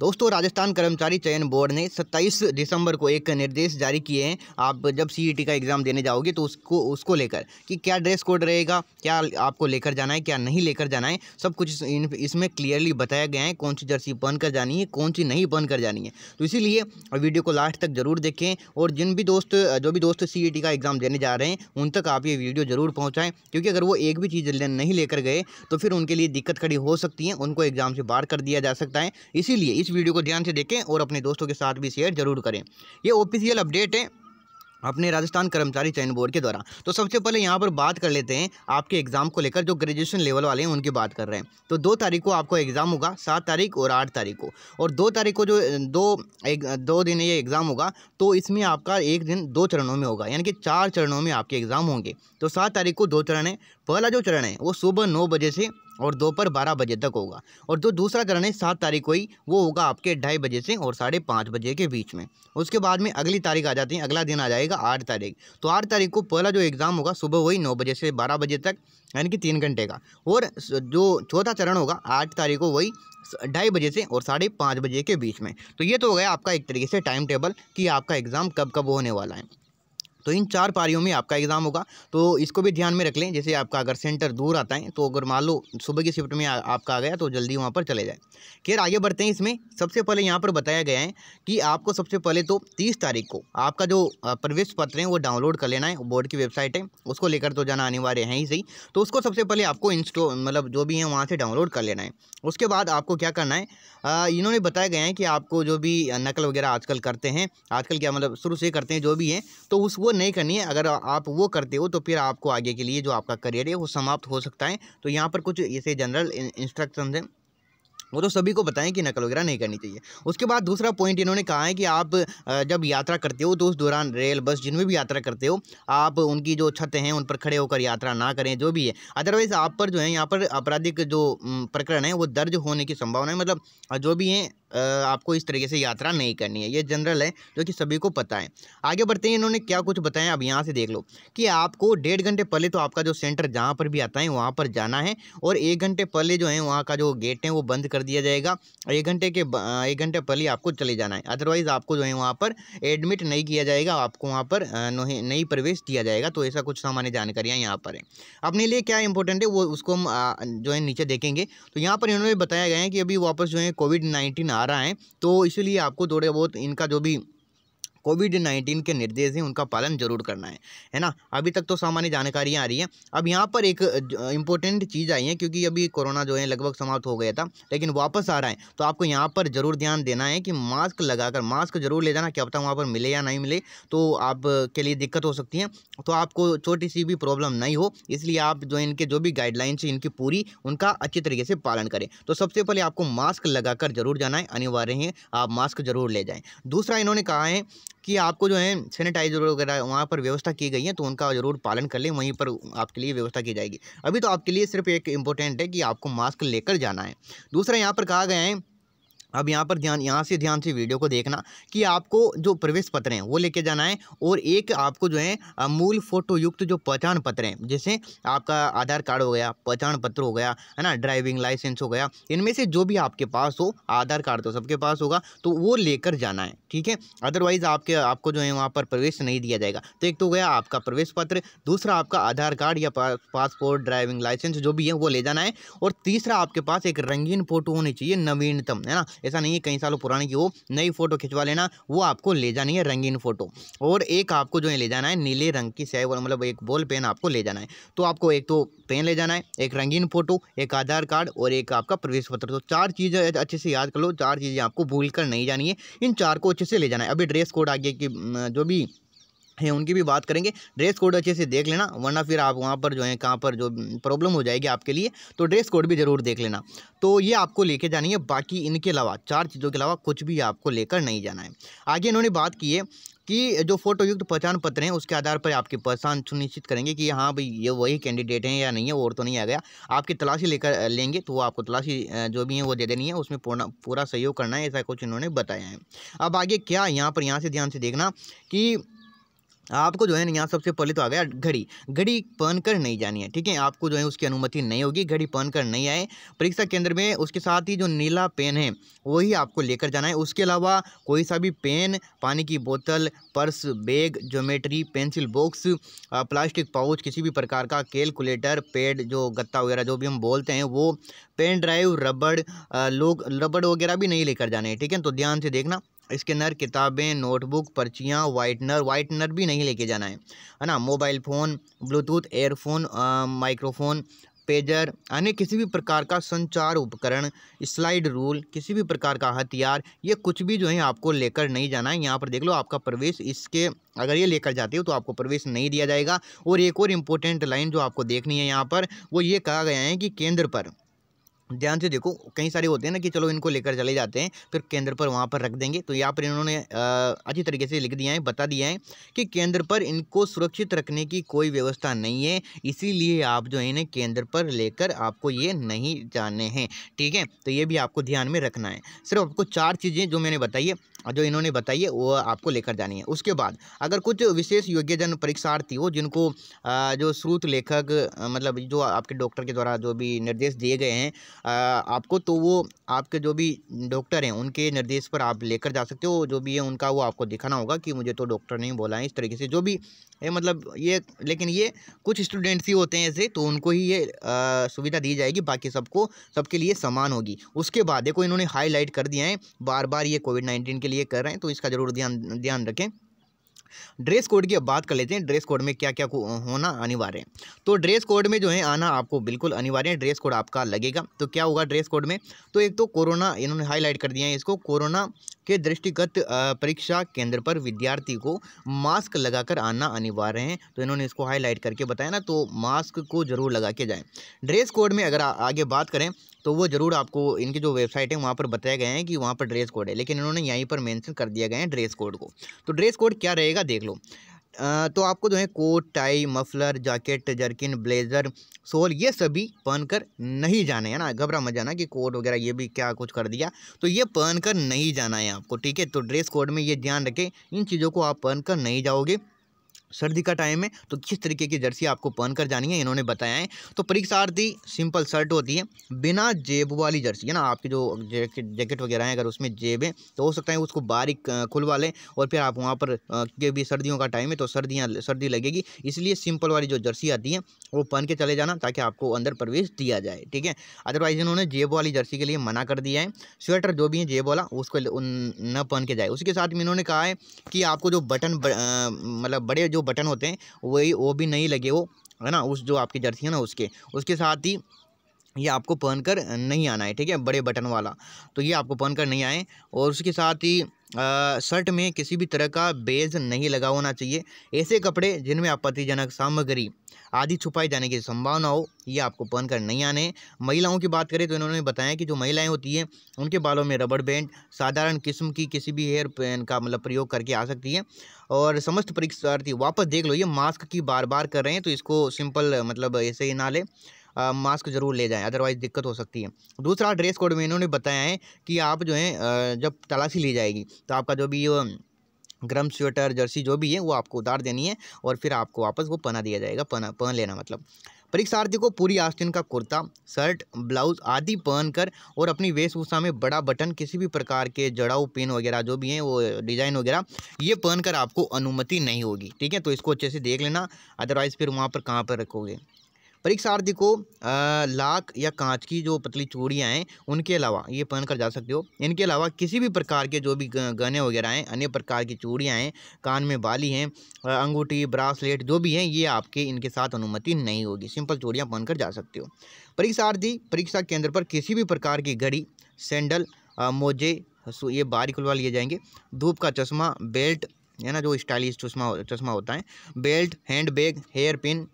दोस्तों राजस्थान कर्मचारी चयन बोर्ड ने 27 दिसंबर को एक निर्देश जारी किए हैं आप जब सीईटी e का एग्ज़ाम देने जाओगे तो उसको उसको लेकर कि क्या ड्रेस कोड रहेगा क्या आपको लेकर जाना है क्या नहीं लेकर जाना है सब कुछ इसमें क्लियरली बताया गया है कौन सी जर्सी पहन कर जानी है कौन सी नहीं पहन कर जानी है तो इसीलिए वीडियो को लास्ट तक ज़रूर देखें और जिन भी दोस्त जो भी दोस्त सी e का एग्ज़ाम देने जा रहे हैं उन तक आप ये वीडियो ज़रूर पहुँचाएँ क्योंकि अगर वो एक भी चीज़ नहीं लेकर गए तो फिर उनके लिए दिक्कत खड़ी हो सकती है उनको एग्ज़ाम से बाहर कर दिया जा सकता है इसीलिए इस वीडियो को ध्यान से देखें और अपने दोस्तों के साथ भी शेयर जरूर करें ये ऑफिशियल अपडेट है अपने राजस्थान कर्मचारी चयन बोर्ड के द्वारा तो सबसे पहले यहाँ पर बात कर लेते हैं आपके एग्ज़ाम को लेकर जो ग्रेजुएशन लेवल वाले हैं उनकी बात कर रहे हैं तो दो तारीख को आपको एग्ज़ाम होगा सात तारीख और आठ तारीख को और दो तारीख को जो दो एक दो दिन ये एग्ज़ाम होगा तो इसमें आपका एक दिन दो चरणों में होगा यानी कि चार चरणों में आपके एग्ज़ाम होंगे तो सात तारीख को दो चरण है पहला जो चरण है वो सुबह नौ बजे से और दोपहर बारह बजे तक होगा और जो दूसरा चरण है सात तारीख को ही वो होगा आपके ढाई बजे से और साढ़े पाँच बजे के बीच में उसके बाद में अगली तारीख आ जाती है अगला दिन आ जाएगा आठ तारीख तो आठ तारीख को पहला जो एग्ज़ाम होगा सुबह वही नौ बजे से बारह बजे तक यानी कि तीन घंटे का और जो चौथा चरण होगा आठ तारीख को वही ढाई बजे से और साढ़े पाँच बजे के बीच में तो ये तो हो गया आपका एक तरीके से टाइम टेबल कि आपका एग्ज़ाम कब कब होने वाला है तो इन चार पारियों में आपका एग्ज़ाम होगा तो इसको भी ध्यान में रख लें जैसे आपका अगर सेंटर दूर आता है तो अगर मान लो सुबह की शिफ्ट में आ, आपका आ गया तो जल्दी वहाँ पर चले जाए खैर आगे बढ़ते हैं इसमें सबसे पहले यहाँ पर बताया गया है कि आपको सबसे पहले तो तीस तारीख को आपका जो प्रवेश पत्र है वो डाउनलोड कर लेना है बोर्ड की वेबसाइट है उसको लेकर तो जाना अनिवार्य है ही सही तो उसको सबसे पहले आपको इंस्टो मतलब जो भी है वहाँ से डाउनलोड कर लेना है उसके बाद आपको क्या करना है इन्होंने बताया गया है कि आपको जो भी नकल वगैरह आजकल करते हैं आजकल क्या मतलब शुरू से करते हैं जो भी हैं तो उस वो नहीं करनी है अगर आप वो करते हो तो फिर आपको आगे के लिए जो आपका करियर है वो समाप्त हो सकता है तो यहाँ पर कुछ ऐसे जनरल इंस्ट्रक्शन हैं वो तो सभी को बताएं कि नकल वगैरह नहीं करनी चाहिए उसके बाद दूसरा पॉइंट इन्होंने कहा है कि आप जब यात्रा करते हो तो उस दौरान रेल बस जिनमें भी यात्रा करते हो आप उनकी जो छतें हैं उन पर खड़े होकर यात्रा ना करें जो भी है अदरवाइज़ आप पर जो है यहाँ पर आपराधिक जो प्रकरण है वो दर्ज होने की संभावना है मतलब जो भी हैं आपको इस तरीके से यात्रा नहीं करनी है ये जनरल है जो कि सभी को पता है आगे बढ़ते हैं इन्होंने क्या कुछ बताया अब यहाँ से देख लो कि आपको डेढ़ घंटे पहले तो आपका जो सेंटर जहाँ पर भी आता है वहाँ पर जाना है और एक घंटे पहले जो है वहाँ का जो गेट है वो बंद कर कर दिया जाएगा एक घंटे के एक घंटे पहले आपको चले जाना है अदरवाइज़ आपको जो है वहाँ पर एडमिट नहीं किया जाएगा आपको वहाँ पर नहीं प्रवेश दिया जाएगा तो ऐसा कुछ सामान्य जानकारियाँ यहाँ पर है अपने लिए क्या इंपॉर्टेंट है वो उसको हम जो है नीचे देखेंगे तो यहाँ पर इन्होंने बताया गया है कि अभी वापस जो है कोविड नाइन्टीन आ रहा है तो इसीलिए आपको थोड़े बहुत इनका जो भी कोविड नाइन्टीन के निर्देश हैं उनका पालन जरूर करना है है ना अभी तक तो सामान्य जानकारियाँ आ रही हैं अब यहाँ पर एक इंपॉर्टेंट चीज़ आई है क्योंकि अभी कोरोना जो है लगभग समाप्त हो गया था लेकिन वापस आ रहा है तो आपको यहाँ पर ज़रूर ध्यान देना है कि मास्क लगाकर मास्क जरूर ले जाना क्या पता वहाँ पर मिले या नहीं मिले तो आपके लिए दिक्कत हो सकती है तो आपको छोटी सी भी प्रॉब्लम नहीं हो इसलिए आप जो इनके जो भी गाइडलाइंस हैं इनकी पूरी उनका अच्छी तरीके से पालन करें तो सबसे पहले आपको मास्क लगाकर जरूर जाना है अनिवार्य है आप मास्क जरूर ले जाएं दूसरा इन्होंने कहा है कि आपको जो है सैनिटाइजर वगैरह वहाँ पर व्यवस्था की गई है तो उनका ज़रूर पालन कर लें वहीं पर आपके लिए व्यवस्था की जाएगी अभी तो आपके लिए सिर्फ एक इम्पोर्टेंट है कि आपको मास्क लेकर जाना है दूसरा यहाँ पर कहा गया है अब यहाँ पर ध्यान यहाँ से ध्यान से वीडियो को देखना कि आपको जो प्रवेश पत्र हैं वो लेके जाना है और एक आपको जो है मूल फोटो युक्त जो पहचान पत्र हैं जैसे आपका आधार कार्ड हो गया पहचान पत्र हो गया है ना ड्राइविंग लाइसेंस हो गया इनमें से जो भी आपके पास हो आधार कार्ड तो सबके पास होगा तो वो लेकर जाना है ठीक है अदरवाइज़ आपके आपको जो है वहाँ पर प्रवेश नहीं दिया जाएगा तो एक तो गया आपका प्रवेश पत्र दूसरा आपका आधार कार्ड या पासपोर्ट ड्राइविंग लाइसेंस जो भी है वो ले जाना है और तीसरा आपके पास एक रंगीन फोटो होनी चाहिए नवीनतम है ना ऐसा नहीं है कई सालों पुरानी की हो नई फ़ोटो खिंचवा लेना वो आपको ले जानी है रंगीन फ़ोटो और एक आपको जो है ले जाना है नीले रंग की स्याही मतलब एक बॉल पेन आपको ले जाना है तो आपको एक तो पेन ले जाना है एक रंगीन फ़ोटो एक आधार कार्ड और एक आपका प्रवेश पत्र तो चार चीज़ें अच्छे से याद कर लो चार चीज़ें आपको भूल कर नहीं जानी है इन चार को अच्छे से ले जाना है अभी ड्रेस कोड आगे की जो भी है उनकी भी बात करेंगे ड्रेस कोड अच्छे से देख लेना वरना फिर आप वहाँ पर जो है कहाँ पर जो प्रॉब्लम हो जाएगी आपके लिए तो ड्रेस कोड भी ज़रूर देख लेना तो ये आपको लेके जानी है बाकी इनके अलावा चार चीज़ों के अलावा कुछ भी आपको लेकर नहीं जाना है आगे इन्होंने बात की है कि जो फोटोयुक्त पहचान पत्र हैं उसके आधार पर आपकी पहचान सुनिश्चित करेंगे कि हाँ भाई ये वही कैंडिडेट हैं या नहीं है और तो नहीं आ गया आपकी तलाशी लेकर लेंगे तो वो आपको तलाशी जो भी है वो दे देनी है उसमें पूरा पूरा सहयोग करना है ऐसा कुछ इन्होंने बताया है अब आगे क्या यहाँ पर यहाँ से ध्यान से देखना कि आपको जो है ना यहाँ सबसे पहले तो आ गया घड़ी घड़ी पहन कर नहीं जानी है ठीक है आपको जो है उसकी अनुमति नहीं होगी घड़ी पहन कर नहीं आए परीक्षा केंद्र में उसके साथ ही जो नीला पेन है वही आपको लेकर जाना है उसके अलावा कोई सा भी पेन पानी की बोतल purse bag geometry pencil box plastic pouch किसी भी प्रकार का कैलकुलेटर पेड जो गत्ता वगैरह जो भी हम बोलते हैं वो पेन ड्राइव रबड़ लोग रबड़ वगैरह भी नहीं लेकर जाने ठीक है तो ध्यान से देखना इसके अंदर किताबें नोटबुक पर्चियाँ वाइटनर वाइटनर भी नहीं लेके जाना है है ना mobile phone bluetooth earphone microphone pager अन्य किसी भी प्रकार का संचार उपकरण स्लाइड रूल किसी भी प्रकार का हथियार ये कुछ भी जो है आपको लेकर नहीं जाना है यहाँ पर देख लो आपका प्रवेश इसके अगर ये लेकर जाते हो तो आपको प्रवेश नहीं दिया जाएगा और एक और इम्पोर्टेंट लाइन जो आपको देखनी है यहाँ पर वो ये कहा गया है कि केंद्र पर ध्यान से देखो कई सारे होते हैं ना कि चलो इनको लेकर चले जाते हैं फिर केंद्र पर वहाँ पर रख देंगे तो यहाँ पर इन्होंने अच्छी तरीके से लिख दिया है बता दिया है कि केंद्र पर इनको सुरक्षित रखने की कोई व्यवस्था नहीं है इसीलिए आप जो है इन्हें केंद्र पर लेकर आपको ये नहीं जाने हैं ठीक है तो ये भी आपको ध्यान में रखना है सिर्फ आपको चार चीज़ें जो मैंने बताई है जो इन्होंने बताई है वो आपको लेकर जानी है उसके बाद अगर कुछ विशेष योग्यजन परीक्षार्थी हो जिनको जो श्रुत लेखक मतलब जो आपके डॉक्टर के द्वारा जो भी निर्देश दिए गए हैं आपको तो वो आपके जो भी डॉक्टर हैं उनके निर्देश पर आप लेकर जा सकते हो जो भी है उनका वो आपको दिखाना होगा कि मुझे तो डॉक्टर ने बोला है इस तरीके से जो भी है मतलब ये लेकिन ये कुछ स्टूडेंट्स ही होते हैं ऐसे तो उनको ही ये सुविधा दी जाएगी बाकी सबको सबके लिए समान होगी उसके बाद देखो इन्होंने हाईलाइट कर दिया है बार बार ये कोविड नाइन्टीन के लिए कर रहे हैं तो इसका ज़रूर ध्यान ध्यान रखें ड्रेस कोड की अब बात कर लेते हैं ड्रेस कोड में क्या क्या होना अनिवार्य है तो ड्रेस कोड में जो है आना आपको बिल्कुल अनिवार्य है ड्रेस कोड आपका लगेगा तो क्या होगा ड्रेस कोड में तो एक तो कोरोना इन्होंने हाईलाइट कर दिया है इसको कोरोना के दृष्टिगत परीक्षा केंद्र पर विद्यार्थी को मास्क लगाकर आना अनिवार्य है तो इन्होंने इसको हाईलाइट करके बताया ना तो मास्क को जरूर लगा के जाएँ ड्रेस कोड में अगर आगे बात करें तो वो ज़रूर आपको इनकी जो वेबसाइट है वहाँ पर बताया गया है कि वहाँ पर ड्रेस कोड है लेकिन इन्होंने यहीं पर मेंशन कर दिया गया है ड्रेस कोड को तो ड्रेस कोड क्या रहेगा देख लो तो आपको जो है coat tie muffler jacket jerkin blazer सोल ये सभी पहनकर नहीं जाना है ना घबरा मत जाना कि कोट वगैरह ये भी क्या कुछ कर दिया तो ये पहनकर नहीं जाना है आपको ठीक है तो ड्रेस कोड में ये ध्यान रखें इन चीज़ों को आप पहनकर नहीं जाओगे सर्दी का टाइम है तो किस तरीके की जर्सी आपको पहन कर जानी है इन्होंने बताया है तो परीक्षार्थी सिंपल शर्ट होती है बिना जेब वाली जर्सी है ना आपकी जो जैकेट जैकेट वगैरह है अगर उसमें जेब है तो हो सकता है उसको बारीक खुलवा लें और फिर आप वहाँ पर के भी सर्दियों का टाइम है तो सर्दियाँ सर्दी लगेगी इसलिए सिंपल वाली जो जर्सी आती है वो पहन के चले जाना ताकि आपको अंदर प्रवेश दिया जाए ठीक है अदरवाइज इन्होंने जेब वाली जर्सी के लिए मना कर दिया है स्वेटर जो भी है जेब वाला उसको न पहन के जाए उसके साथ में इन्होंने कहा है कि आपको जो बटन मतलब बड़े जो बटन होते हैं वही वो भी नहीं लगे वो है ना उस जो आपकी जर्सी है ना उसके उसके साथ ही ये आपको पहनकर नहीं आना है ठीक है बड़े बटन वाला तो ये आपको पहनकर नहीं आए और उसके साथ ही शर्ट में किसी भी तरह का बेज नहीं लगा होना चाहिए ऐसे कपड़े जिनमें आपत्तिजनक सामग्री आदि छुपाए जाने की संभावना हो ये आपको पहनकर नहीं आने महिलाओं की बात करें तो इन्होंने बताया कि जो महिलाएं होती हैं उनके बालों में रबड़ बैंड साधारण किस्म की किसी भी हेयर पैन का मतलब प्रयोग करके आ सकती है और समस्त परीक्षार्थी वापस देख लो ये मास्क की बार बार कर रहे हैं तो इसको सिंपल मतलब ऐसे ही ना लें मास्क ज़रूर ले जाएँ अदरवाइज़ दिक्कत हो सकती है दूसरा ड्रेस कोड में इन्होंने बताया है कि आप जो है जब तलाशी ली जाएगी तो आपका जो भी गर्म स्वेटर जर्सी जो भी है वो आपको उतार देनी है और फिर आपको वापस वो पहना दिया जाएगा पहना पहन लेना मतलब परीक्षार्थी को पूरी आस्तीन का कुर्ता शर्ट ब्लाउज आदि पहन कर और अपनी वेशभूषा में बड़ा बटन किसी भी प्रकार के जड़ाऊ पिन वगैरह जो भी हैं वो डिज़ाइन वगैरह ये पहन कर आपको अनुमति नहीं होगी ठीक है तो इसको अच्छे से देख लेना अदरवाइज़ फिर वहाँ पर कहाँ पर रखोगे परीक्षार्थी को लाख या कांच की जो पतली चूड़ियाँ हैं उनके अलावा ये पहन कर जा सकते हो इनके अलावा किसी भी प्रकार के जो भी गहने वगैरह हैं अन्य प्रकार की चूड़ियाँ हैं कान में बाली हैं अंगूठी ब्रासलेट जो भी हैं ये आपके इनके साथ अनुमति नहीं होगी सिंपल चूड़ियाँ पहन कर जा सकते हो परीक्षार्थी परीक्षा केंद्र पर किसी भी प्रकार की घड़ी सैंडल मोजे ये बारी खुलवा लिए जाएंगे धूप का चश्मा बेल्ट है ना जो स्टाइलिश चश्मा चश्मा होता है belt handbag hairpin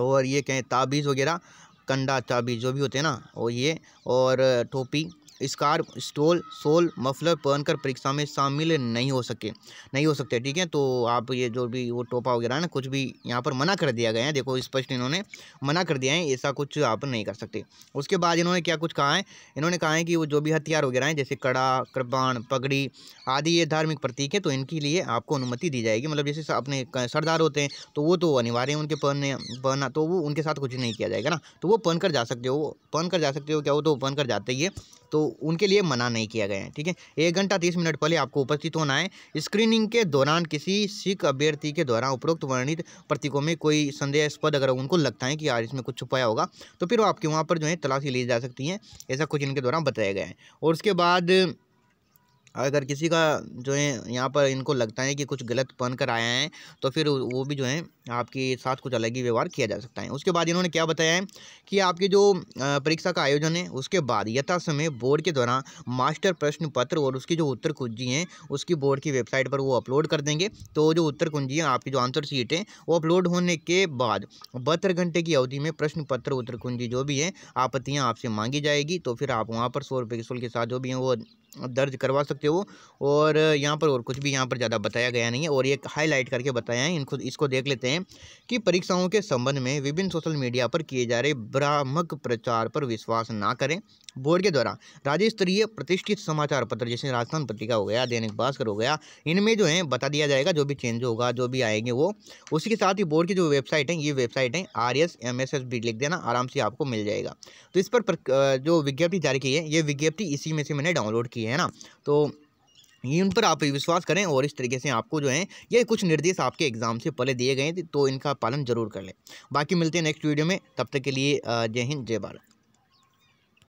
और ये कहें ताबीज़ वगैरह कंडा ताबीज़ जो भी होते हैं ना और ये और टोपी स्कार्फ स्टोल सोल मफलर पहनकर परीक्षा में शामिल नहीं हो सके नहीं हो सकते ठीक है तो आप ये जो भी वो टोपा वगैरह ना कुछ भी यहाँ पर मना कर दिया गया है देखो स्पष्ट इन्होंने मना कर दिया है ऐसा कुछ आप नहीं कर सकते उसके बाद इन्होंने क्या कुछ कहा है इन्होंने कहा है कि वो जो भी हथियार वगैरह हैं जैसे कड़ा कृपाण पगड़ी आदि ये धार्मिक प्रतीक है तो इनके लिए आपको अनुमति दी जाएगी मतलब जैसे अपने सरदार होते हैं तो वो तो अनिवार्य है उनके पहनने पहनना तो वो उनके साथ कुछ नहीं किया जाएगा ना तो वो पहन कर जा सकते हो वो पहन कर जा सकते हो क्या वो तो पहन कर जाते ही है तो उनके लिए मना नहीं किया गया है ठीक है एक घंटा तीस मिनट पहले आपको उपस्थित होना है स्क्रीनिंग के दौरान किसी सिख अभ्यर्थी के द्वारा उपरोक्त वर्णित प्रतीकों में कोई संदेहास्पद अगर उनको लगता है कि यार इसमें कुछ छुपाया होगा तो फिर आपके वहाँ पर जो है तलाशी ली जा सकती है ऐसा कुछ इनके द्वारा बताया गया है और उसके बाद अगर किसी का जो है यहाँ पर इनको लगता है कि कुछ गलत पहन कर आया है तो फिर वो भी जो है आपके साथ कुछ अलग ही व्यवहार किया जा सकता है उसके बाद इन्होंने क्या बताया है कि आपकी जो परीक्षा का आयोजन है उसके बाद यथासमय बोर्ड के द्वारा मास्टर प्रश्न पत्र और उसकी जो उत्तर कुंजी हैं उसकी बोर्ड की वेबसाइट पर वो अपलोड कर देंगे तो जो उत्तर कुंजी है आपकी जो आंसर शीट है वो अपलोड होने के बाद बहत्तर घंटे की अवधि में प्रश्न पत्र उत्तर कुंजी जो भी है आपत्तियाँ आपसे मांगी जाएगी तो फिर आप वहाँ पर सौ रुपये के शुल्क के साथ जो भी हैं वो दर्ज करवा सकते हो और यहाँ पर और कुछ भी यहाँ पर ज़्यादा बताया गया नहीं है और ये हाईलाइट करके बताया है इनको इसको देख लेते हैं कि परीक्षाओं के संबंध में विभिन्न सोशल मीडिया पर किए जा रहे भ्रामक प्रचार पर विश्वास ना करें बोर्ड के द्वारा राज्य स्तरीय प्रतिष्ठित समाचार पत्र जैसे राजस्थान पत्रिका हो गया दैनिक भास्कर हो गया इनमें जो है बता दिया जाएगा जो भी चेंज होगा जो भी आएंगे वो उसी के साथ ही बोर्ड की जो वेबसाइट है ये वेबसाइट है R S M S S B लिख देना आराम से आपको मिल जाएगा तो इस पर, पर जो विज्ञप्ति जारी की है ये विज्ञप्ति इसी में से मैंने डाउनलोड की चाहिए है ना तो ये उन पर आप विश्वास करें और इस तरीके से आपको जो है ये कुछ निर्देश आपके एग्ज़ाम से पहले दिए गए थे तो इनका पालन जरूर कर लें बाकी मिलते हैं नेक्स्ट वीडियो में तब तक के लिए जय हिंद जय भारत